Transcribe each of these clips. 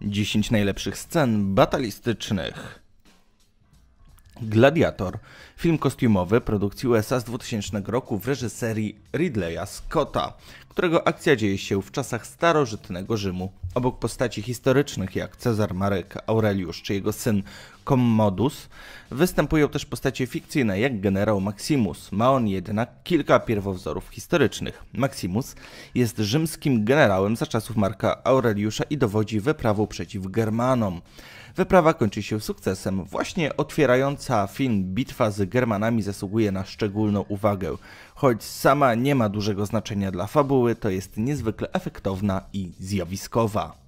10 najlepszych scen batalistycznych. Gladiator, film kostiumowy produkcji USA z 2000 roku w reżyserii Ridleya Scotta, którego akcja dzieje się w czasach starożytnego Rzymu. Obok postaci historycznych jak Cezar Marek, Aureliusz czy jego syn Commodus, występują też postacie fikcyjne, jak generał Maximus. Ma on jednak kilka pierwowzorów historycznych. Maximus jest rzymskim generałem za czasów Marka Aureliusza i dowodzi wyprawą przeciw Germanom. Wyprawa kończy się sukcesem. Właśnie otwierająca film bitwa z Germanami zasługuje na szczególną uwagę. Choć sama nie ma dużego znaczenia dla fabuły, to jest niezwykle efektowna i zjawiskowa.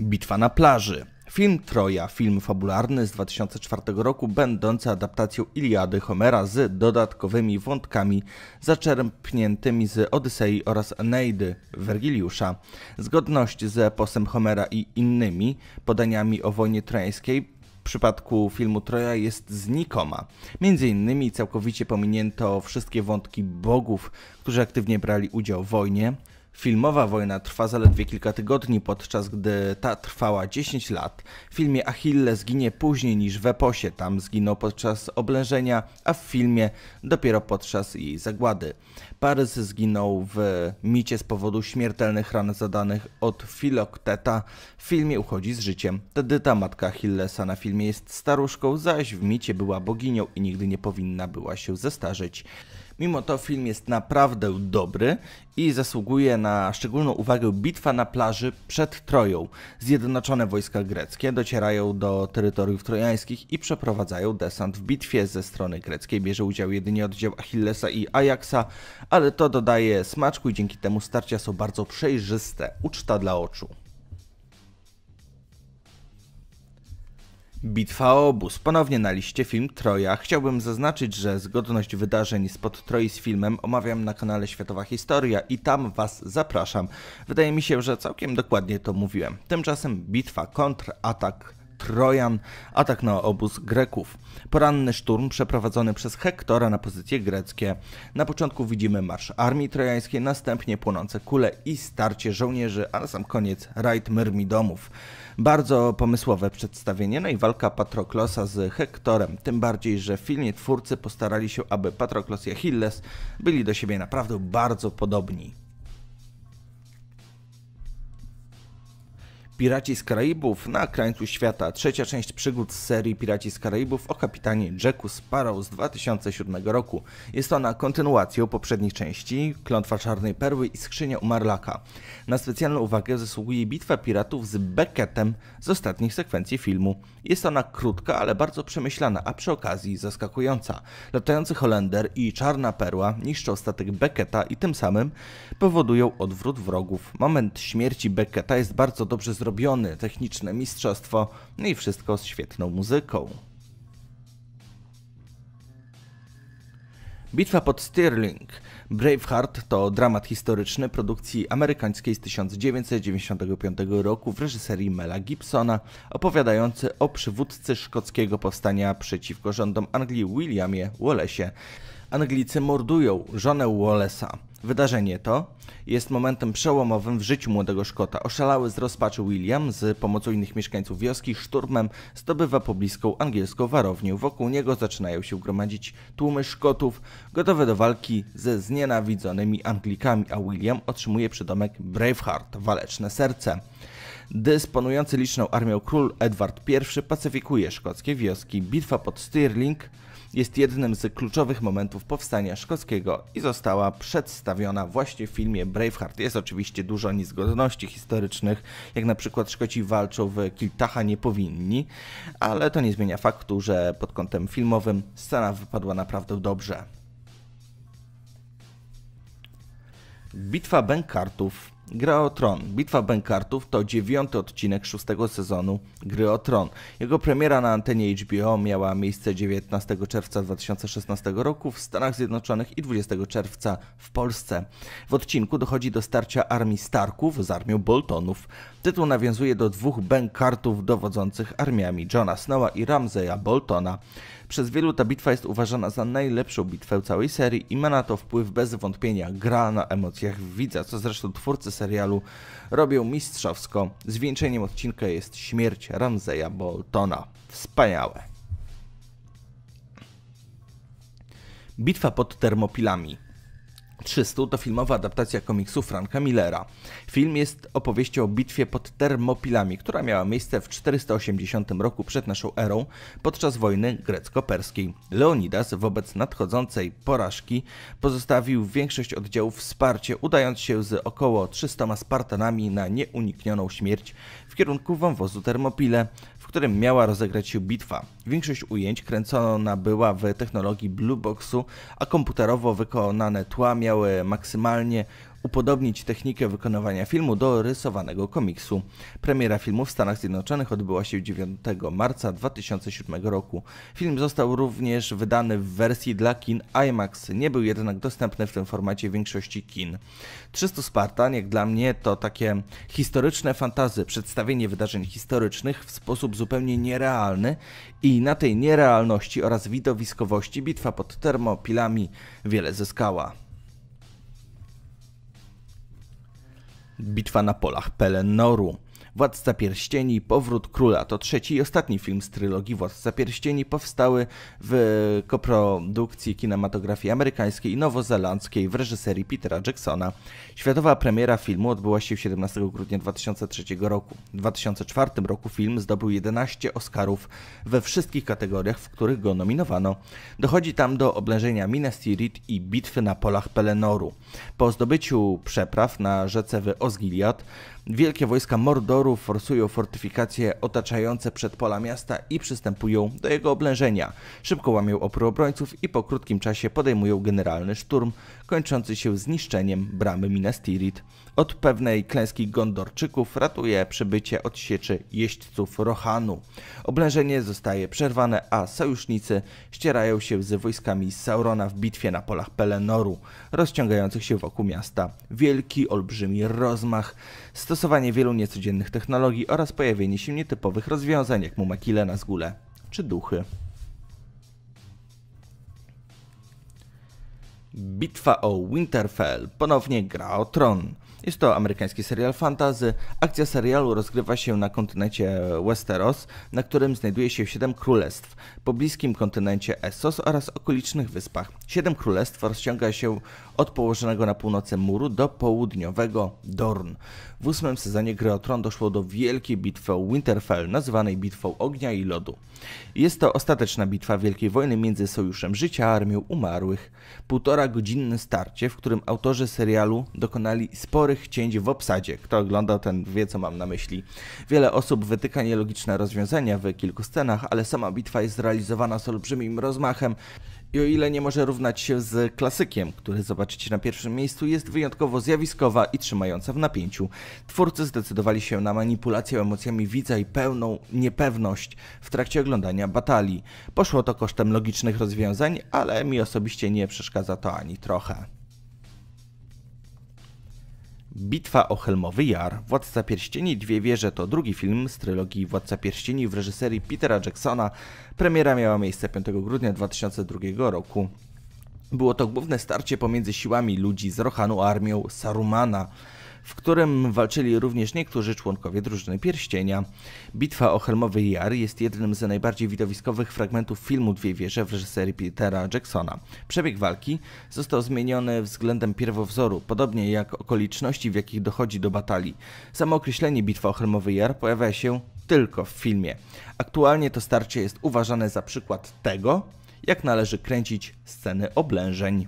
Bitwa na plaży. Film Troja, film fabularny z 2004 roku, będący adaptacją Iliady Homera z dodatkowymi wątkami zaczerpniętymi z Odysei oraz Eneidy Wergiliusza. Zgodność z posem Homera i innymi podaniami o wojnie trojańskiej w przypadku filmu Troja jest znikoma. Między innymi całkowicie pominięto wszystkie wątki bogów, którzy aktywnie brali udział w wojnie, Filmowa wojna trwa zaledwie kilka tygodni, podczas gdy ta trwała 10 lat. W filmie Achille zginie później niż w eposie, tam zginął podczas oblężenia, a w filmie dopiero podczas jej zagłady. Parys zginął w micie z powodu śmiertelnych ran zadanych od Filokteta. W filmie uchodzi z życiem. Tedyta, matka Achillesa na filmie jest staruszką, zaś w micie była boginią i nigdy nie powinna była się zestarzeć. Mimo to film jest naprawdę dobry i zasługuje na szczególną uwagę bitwa na plaży przed Troją. Zjednoczone wojska greckie docierają do terytoriów trojańskich i przeprowadzają desant w bitwie. Ze strony greckiej bierze udział jedynie oddział Achillesa i Ajaxa, ale to dodaje smaczku i dzięki temu starcia są bardzo przejrzyste. Uczta dla oczu. Bitwa o obóz. Ponownie na liście film Troja. Chciałbym zaznaczyć, że zgodność wydarzeń spod Troi z filmem omawiam na kanale Światowa Historia i tam Was zapraszam. Wydaje mi się, że całkiem dokładnie to mówiłem. Tymczasem bitwa, kontratak Trojan, atak na obóz Greków. Poranny szturm przeprowadzony przez Hektora na pozycje greckie. Na początku widzimy marsz armii trojańskiej, następnie płonące kule i starcie żołnierzy, a na sam koniec rajd Myrmidomów. Bardzo pomysłowe przedstawienie, no i walka Patroklosa z Hektorem, tym bardziej, że w filmie twórcy postarali się, aby Patroklos i Achilles byli do siebie naprawdę bardzo podobni. Piraci z Karaibów na krańcu świata. Trzecia część przygód z serii Piraci z Karaibów o kapitanie Jacku Sparrow z 2007 roku. Jest ona kontynuacją poprzednich części Klątwa Czarnej Perły i Skrzynia Umarlaka. Na specjalną uwagę zasługuje bitwa piratów z Beckettem z ostatnich sekwencji filmu. Jest ona krótka, ale bardzo przemyślana, a przy okazji zaskakująca. Latający Holender i Czarna Perła niszczą statek Becketa i tym samym powodują odwrót wrogów. Moment śmierci Becketa jest bardzo dobrze zrobiony zrobiony, techniczne mistrzostwo i wszystko z świetną muzyką. Bitwa pod Stirling. Braveheart to dramat historyczny produkcji amerykańskiej z 1995 roku w reżyserii Mela Gibsona, opowiadający o przywódcy szkockiego powstania przeciwko rządom Anglii Williamie Wallace'ie. Anglicy mordują żonę Wallace'a. Wydarzenie to jest momentem przełomowym w życiu młodego Szkota. Oszalały z rozpaczy William z pomocą innych mieszkańców wioski szturmem zdobywa pobliską angielską warownię. Wokół niego zaczynają się gromadzić tłumy Szkotów gotowe do walki ze znienawidzonymi Anglikami, a William otrzymuje przydomek Braveheart, waleczne serce. Dysponujący liczną armią król Edward I pacyfikuje szkockie wioski. Bitwa pod Stirling jest jednym z kluczowych momentów powstania szkockiego i została przedstawiona właśnie w filmie Braveheart. Jest oczywiście dużo niezgodności historycznych, jak na przykład Szkoci walczą w Kiltacha nie powinni, ale to nie zmienia faktu, że pod kątem filmowym scena wypadła naprawdę dobrze. Bitwa Benkartów Gra o Tron. Bitwa Bankartów to dziewiąty odcinek szóstego sezonu Gry o Tron. Jego premiera na antenie HBO miała miejsce 19 czerwca 2016 roku w Stanach Zjednoczonych i 20 czerwca w Polsce. W odcinku dochodzi do starcia armii Starków z armią Boltonów. Tytuł nawiązuje do dwóch Bankartów dowodzących armiami Johna Snowa i Ramseya Boltona. Przez wielu ta bitwa jest uważana za najlepszą bitwę całej serii i ma na to wpływ bez wątpienia gra na emocjach widza, co zresztą twórcy serialu robią mistrzowsko. Zwieńczeniem odcinka jest śmierć Ramseya Boltona. Wspaniałe. Bitwa pod Termopilami. 300 to filmowa adaptacja komiksu Franka Millera. Film jest opowieścią o bitwie pod Termopilami, która miała miejsce w 480 roku przed naszą erą podczas wojny grecko-perskiej. Leonidas wobec nadchodzącej porażki pozostawił większość oddziałów wsparcie, udając się z około 300 Spartanami na nieuniknioną śmierć w kierunku wąwozu Termopile którym miała rozegrać się bitwa. Większość ujęć kręcona była w technologii Blueboxu, a komputerowo wykonane tła miały maksymalnie upodobnić technikę wykonywania filmu do rysowanego komiksu. Premiera filmu w Stanach Zjednoczonych odbyła się 9 marca 2007 roku. Film został również wydany w wersji dla kin IMAX, nie był jednak dostępny w tym formacie w większości kin. 300 Spartan, jak dla mnie, to takie historyczne fantazy, przedstawienie wydarzeń historycznych w sposób zupełnie nierealny i na tej nierealności oraz widowiskowości bitwa pod termopilami wiele zyskała. Bitwa na polach Pelenoru. Władca Pierścieni, Powrót Króla. To trzeci i ostatni film z trylogii Władca Pierścieni powstały w koprodukcji kinematografii amerykańskiej i nowozelandzkiej w reżyserii Petera Jacksona. Światowa premiera filmu odbyła się 17 grudnia 2003 roku. W 2004 roku film zdobył 11 Oscarów we wszystkich kategoriach, w których go nominowano. Dochodzi tam do oblężenia Minas Tirith i bitwy na polach Pelenoru. Po zdobyciu przepraw na rzece w Osgiliath Wielkie wojska Mordoru forsują fortyfikacje otaczające przedpola miasta i przystępują do jego oblężenia. Szybko łamią opór obrońców i po krótkim czasie podejmują generalny szturm, kończący się zniszczeniem bramy Minas Tirith. Od pewnej klęski Gondorczyków ratuje przybycie sieczy jeźdźców Rohanu. Oblężenie zostaje przerwane, a sojusznicy ścierają się z wojskami Saurona w bitwie na polach Pelenoru, rozciągających się wokół miasta. Wielki, olbrzymi rozmach, zastosowanie wielu niecodziennych technologii oraz pojawienie się nietypowych rozwiązań jak mumakile na zgóle czy duchy. Bitwa o Winterfell, ponownie gra o tron. Jest to amerykański serial fantasy. Akcja serialu rozgrywa się na kontynencie Westeros, na którym znajduje się siedem królestw, po bliskim kontynencie Essos oraz okolicznych wyspach. Siedem królestw rozciąga się od położonego na północy muru do południowego Dorn. W ósmym sezonie Gry o Tron doszło do wielkiej bitwy o Winterfell, nazywanej bitwą ognia i lodu. Jest to ostateczna bitwa Wielkiej Wojny między Sojuszem Życia a Armią Umarłych. Półtora godzinne starcie, w którym autorzy serialu dokonali sporych małych cięć w obsadzie. Kto oglądał, ten wie, co mam na myśli. Wiele osób wytyka nielogiczne rozwiązania w kilku scenach, ale sama bitwa jest zrealizowana z olbrzymim rozmachem i o ile nie może równać się z klasykiem, który zobaczycie na pierwszym miejscu, jest wyjątkowo zjawiskowa i trzymająca w napięciu. Twórcy zdecydowali się na manipulację emocjami widza i pełną niepewność w trakcie oglądania batalii. Poszło to kosztem logicznych rozwiązań, ale mi osobiście nie przeszkadza to ani trochę. Bitwa o Helmowy Jar, Władca Pierścieni, Dwie Wieże to drugi film z trylogii Władca Pierścieni w reżyserii Petera Jacksona. Premiera miała miejsce 5 grudnia 2002 roku. Było to główne starcie pomiędzy siłami ludzi z Rohanu a armią Sarumana w którym walczyli również niektórzy członkowie drużyny Pierścienia. Bitwa o Helmowy Jar jest jednym z najbardziej widowiskowych fragmentów filmu Dwie Wieże w reżyserii Petera Jacksona. Przebieg walki został zmieniony względem pierwowzoru, podobnie jak okoliczności, w jakich dochodzi do batalii. Samo określenie Bitwa o Helmowy Jar pojawia się tylko w filmie. Aktualnie to starcie jest uważane za przykład tego, jak należy kręcić sceny oblężeń.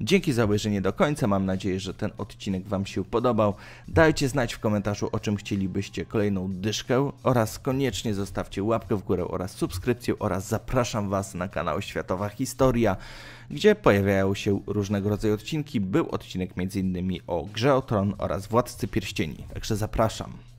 Dzięki za obejrzenie do końca. Mam nadzieję, że ten odcinek Wam się podobał. Dajcie znać w komentarzu, o czym chcielibyście kolejną dyszkę oraz koniecznie zostawcie łapkę w górę oraz subskrypcję oraz zapraszam Was na kanał Światowa Historia, gdzie pojawiają się różnego rodzaju odcinki. Był odcinek m.in. o Grze o Tron oraz Władcy Pierścieni, także zapraszam.